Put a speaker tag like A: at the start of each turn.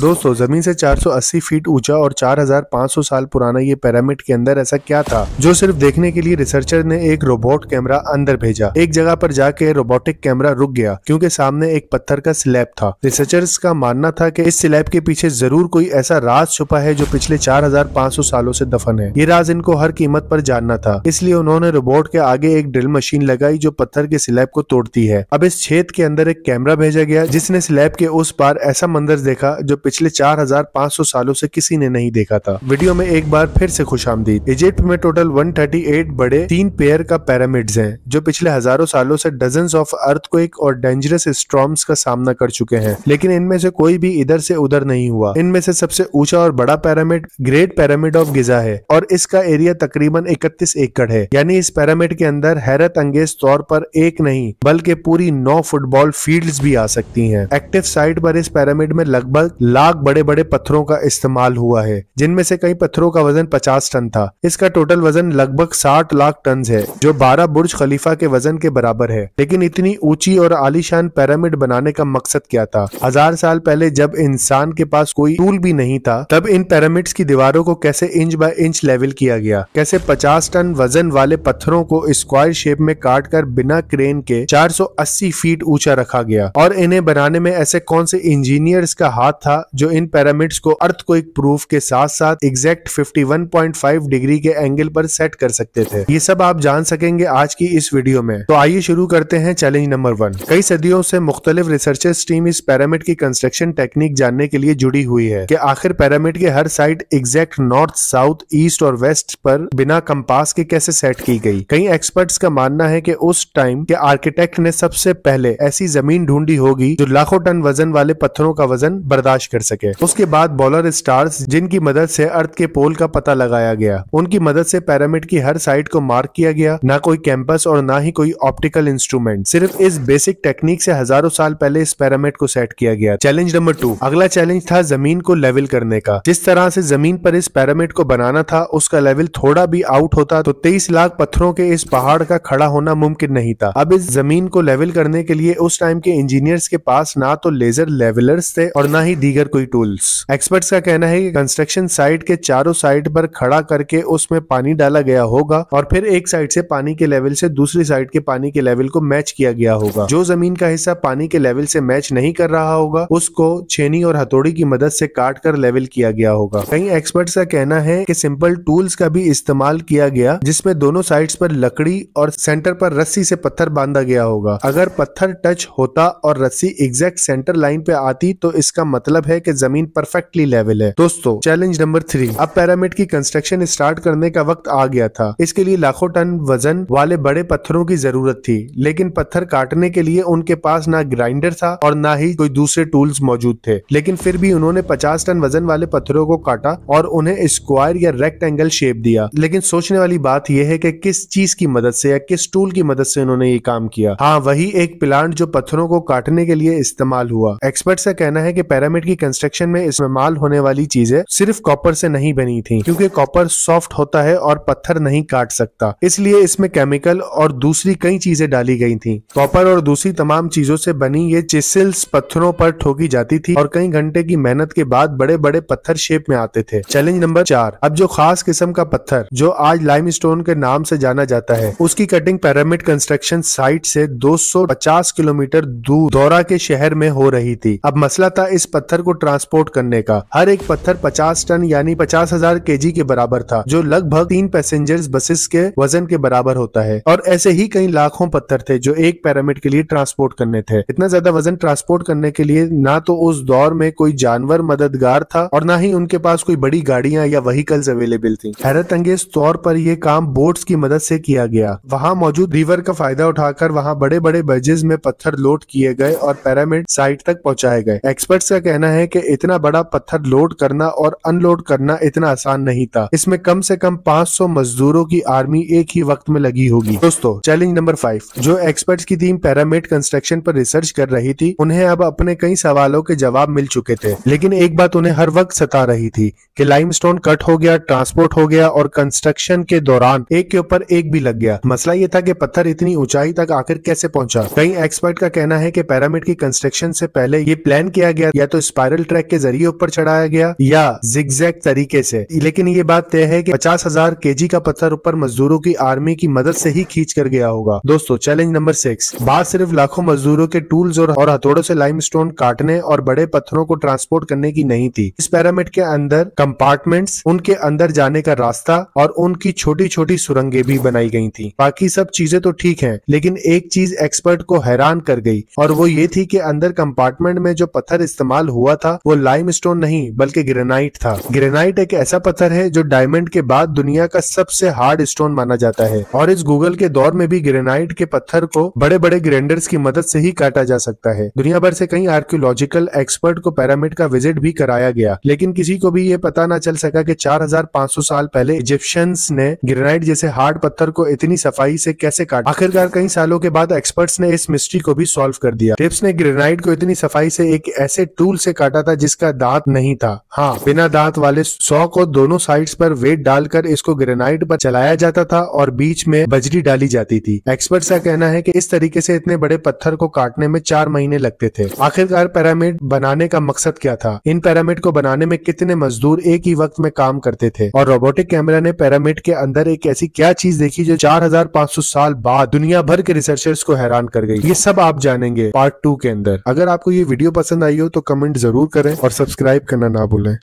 A: दोस्तों जमीन से 480 फीट ऊंचा और 4500 साल पुराना ये पैरामिड के अंदर ऐसा क्या था जो सिर्फ देखने के लिए रिसर्चर ने एक रोबोट कैमरा अंदर भेजा एक जगह पर जाके रोबोटिक कैमरा रुक गया क्योंकि सामने एक पत्थर का स्लैब था रिसर्चर्स का मानना था कि इस स्लैब के पीछे जरूर कोई ऐसा राज छुपा है जो पिछले चार सालों ऐसी दफन है ये राज इनको हर कीमत आरोप जानना था इसलिए उन्होंने रोबोट के आगे एक ड्रिल मशीन लगाई जो पत्थर के स्लैब को तोड़ती है अब इस छेद के अंदर एक कैमरा भेजा गया जिसने स्लैब के उस पार ऐसा मंदिर देखा जो पिछले 4,500 सालों से किसी ने नहीं देखा था वीडियो में एक बार फिर से खुश आमदीद इजिप्ट में टोटल 138 बड़े तीन पेयर का पैरामिड्स हैं जो पिछले हजारों सालों से डजन ऑफ अर्थ और डेंजरस स्ट्रॉम्स का सामना कर चुके हैं लेकिन इनमें से कोई भी इधर से उधर नहीं हुआ इनमें से सबसे ऊंचा और बड़ा pyramid great pyramid of Giza है और इसका एरिया तकरीबन इकतीस एकड़ है यानी इस पैरामिड के अंदर हैरत अंगेज तौर पर एक नहीं बल्कि पूरी नौ फुटबॉल फील्ड भी आ सकती है एक्टिव साइट पर इस पैरामिड में लगभग लाख बड़े बड़े पत्थरों का इस्तेमाल हुआ है जिनमें से कई पत्थरों का वजन 50 टन था इसका टोटल वजन लगभग 60 लाख टन है जो 12 बुर्ज खलीफा के वजन के बराबर है लेकिन इतनी ऊंची और आलीशान पैरामिड बनाने का मकसद क्या था हजार साल पहले जब इंसान के पास कोई टूल भी नहीं था तब इन पैरामिड्स की दीवारों को कैसे इंच बाय इंच लेवल किया गया कैसे पचास टन वजन वाले पत्थरों को स्क्वायर शेप में काट कर बिना क्रेन के चार फीट ऊंचा रखा गया और इन्हें बनाने में ऐसे कौन से इंजीनियर्स का हाथ था जो इन पैरामिड्स को अर्थ को एक प्रूफ के साथ साथ एग्जैक्ट 51.5 डिग्री के एंगल पर सेट कर सकते थे ये सब आप जान सकेंगे आज की इस वीडियो में तो आइए शुरू करते हैं चैलेंज नंबर वन कई सदियों से मुख्तलिफ रिसर्चर्स टीम इस पैरामिड की कंस्ट्रक्शन टेक्निक जानने के लिए जुड़ी हुई है की आखिर पैरामिड के हर side exact north south east और वेस्ट पर बिना कंपास के कैसे सेट की गई कई एक्सपर्ट्स का मानना है की उस टाइम के आर्किटेक्ट ने सबसे पहले ऐसी जमीन ढूंढी होगी जो लाखों टन वजन वाले पत्थरों का वजन बर्दाश्त कर सके उसके बाद बॉलर स्टार्स जिनकी मदद से अर्थ के पोल का पता लगाया गया उनकी मदद से पैरामिड की हर साइड को मार्क किया गया ना कोई कैंपस और ना ही कोई ऑप्टिकल इंस्ट्रूमेंट सिर्फ इस बेसिक टेक्निक से हजारों साल पहले इस पैरामिड को सेट किया गया चैलेंज नंबर टू अगला चैलेंज था जमीन को लेवल करने का जिस तरह से जमीन पर इस पैरामिड को बनाना था उसका लेवल थोड़ा भी आउट होता तो तेईस लाख पत्थरों के इस पहाड़ का खड़ा होना मुमकिन नहीं था अब इस जमीन को लेवल करने के लिए उस टाइम के इंजीनियर्स के पास ना तो लेजर लेवलर्स थे और ना ही दीगर बगैर कोई टूल्स एक्सपर्ट्स का कहना है कि कंस्ट्रक्शन साइट के चारों साइड पर खड़ा करके उसमें पानी डाला गया होगा और फिर एक साइड से पानी के लेवल से दूसरी साइड के पानी के लेवल को मैच किया गया होगा जो जमीन का हिस्सा पानी के लेवल से मैच नहीं कर रहा होगा उसको छेनी और हथौड़ी की मदद से काट कर लेवल किया गया होगा कई एक्सपर्ट्स का कहना है कि सिंपल टूल्स का भी इस्तेमाल किया गया जिसमें दोनों साइड्स पर लकड़ी और सेंटर पर रस्सी से पत्थर बांधा गया होगा अगर पत्थर टच होता और रस्सी एग्जैक्ट सेंटर लाइन पे आती तो इसका मतलब है है कि जमीन परफेक्टली लेवल है दोस्तों चैलेंज नंबर थ्री अब पैरामिड की कंस्ट्रक्शन स्टार्ट करने का वक्त आ गया था इसके लिए लाखों टन वजन वाले बड़े पत्थरों की जरूरत थी लेकिन पत्थर काटने के लिए उनके पास ना ग्राइंडर था और ना ही कोई दूसरे टूल्स मौजूद थे लेकिन फिर भी उन्होंने पचास टन वजन वाले पत्थरों को काटा और उन्हें स्क्वायर या रेक्ट शेप दिया लेकिन सोचने वाली बात यह है कि किस चीज की मदद से या किस टूल की मदद से उन्होंने ये काम किया हाँ वही एक प्लांट जो पत्थरों को काटने के लिए इस्तेमाल हुआ एक्सपर्ट का कहना है की पैरामिड की कंस्ट्रक्शन में इस्तेमाल होने वाली चीजें सिर्फ कॉपर से नहीं बनी थी क्योंकि कॉपर सॉफ्ट होता है और पत्थर नहीं काट सकता इसलिए इसमें केमिकल और दूसरी कई चीजें डाली गई थी कॉपर और दूसरी तमाम चीजों से बनी ये चिसल्स पत्थरों पर ठोकी जाती थी और कई घंटे की मेहनत के बाद बड़े बड़े पत्थर शेप में आते थे चैलेंज नंबर चार अब जो खास किस्म का पत्थर जो आज लाइम के नाम से जाना जाता है उसकी कटिंग पैरामिड कंस्ट्रक्शन साइट से 250 किलोमीटर दूर दौरा के शहर में हो रही थी अब मसला था इस पत्थर को ट्रांसपोर्ट करने का हर एक पत्थर पचास टन यानी पचास हजार के के बराबर था जो लगभग तीन पैसेंजर्स बसेस के वजन के बराबर होता है और ऐसे ही कई लाखों पत्थर थे जो एक पैरामिड के लिए ट्रांसपोर्ट करने थे इतना ज्यादा वजन ट्रांसपोर्ट करने के लिए ना तो उस दौर में कोई जानवर मददगार था और ना ही उनके पास कोई बड़ी गाड़ियां या व्हीकल्स अवेलेबल थी हैरत अंगेज तौर पर यह काम बोट्स की मदद से किया गया वहाँ मौजूद रिवर का फायदा उठाकर वहाँ बड़े बड़े बजेज में पत्थर लोड किए गए और पैरामिड साइट तक पहुँचाए गए एक्सपर्ट्स का कहना है है कि इतना बड़ा पत्थर लोड करना और अनलोड करना इतना आसान नहीं था इसमें कम से कम 500 मजदूरों की आर्मी एक ही वक्त में लगी होगी दोस्तों चैलेंज नंबर फाइव जो एक्सपर्ट्स की टीम पैरामिड कंस्ट्रक्शन पर रिसर्च कर रही थी उन्हें अब अपने कई सवालों के जवाब मिल चुके थे लेकिन एक बात उन्हें हर वक्त सता रही थी की लाइम कट हो गया ट्रांसपोर्ट हो गया और कंस्ट्रक्शन के दौरान एक के ऊपर एक भी लग गया मसला ये था कि पत्थर इतनी ऊंचाई तक आखिर कैसे पहुंचा कई एक्सपर्ट का कहना है कि पैरामिड की कंस्ट्रक्शन से पहले ये प्लान किया गया या तो स्पाई स्पाइरल ट्रैक के जरिए ऊपर चढ़ाया गया या जिगजैग तरीके से लेकिन ये बात तय है कि पचास हजार के जी का पत्थर ऊपर मजदूरों की आर्मी की मदद से ही खींच कर गया होगा दोस्तों चैलेंज नंबर सिक्स बात सिर्फ लाखों मजदूरों के टूल्स और, हथौड़ों से लाइम काटने और बड़े पत्थरों को ट्रांसपोर्ट करने की नहीं थी इस पैरामिड के अंदर कंपार्टमेंट उनके अंदर जाने का रास्ता और उनकी छोटी छोटी सुरंगे भी बनाई गई थी बाकी सब चीजें तो ठीक है लेकिन एक चीज एक्सपर्ट को हैरान कर गई और वो ये थी की अंदर कंपार्टमेंट में जो पत्थर इस्तेमाल हुआ था वो लाइम नहीं बल्कि ग्रेनाइट था ग्रेनाइट एक ऐसा पत्थर है जो डायमंड के बाद दुनिया का सबसे हार्ड स्टोन माना जाता है और इस गूगल के दौर में भी ग्रेनाइट के पत्थर को बड़े बड़े ग्रेंडर्स की मदद से ही काटा जा सकता है दुनिया भर से कई आर्कियोलॉजिकल एक्सपर्ट को पैरामिड का विजिट भी कराया गया लेकिन किसी को भी ये पता ना चल सका कि 4,500 साल पहले इजिप्शियंस ने ग्रेनाइट जैसे हार्ड पत्थर को इतनी सफाई से कैसे काटा आखिरकार कई सालों के बाद एक्सपर्ट्स ने इस मिस्ट्री को भी सॉल्व कर दिया टिप्स ने ग्रेनाइट को इतनी सफाई से एक ऐसे टूल से काट काटा था जिसका दांत नहीं था हाँ बिना दांत वाले सौ को दोनों साइड्स पर वेट डालकर इसको ग्रेनाइट पर चलाया जाता था और बीच में बजरी डाली जाती थी एक्सपर्ट का कहना है की इस तरीके से इतने बड़े पत्थर को काटने में चार महीने लगते थे आखिरकार पैरामिड बनाने का मकसद क्या था इन पैरामिड को बनाने में कितने मजदूर एक ही वक्त में काम करते थे और रोबोटिक कैमरा ने पैरामिड के अंदर एक ऐसी क्या चीज देखी जो सौ साल बाद दुनिया भर के रिसर्चर्स को हैरान कर गई ये सब आप जानेंगे पार्ट टू के अंदर अगर आपको ये वीडियो पसंद आई हो तो कमेंट जरूर जरूर करें और सब्सक्राइब करना ना भूलें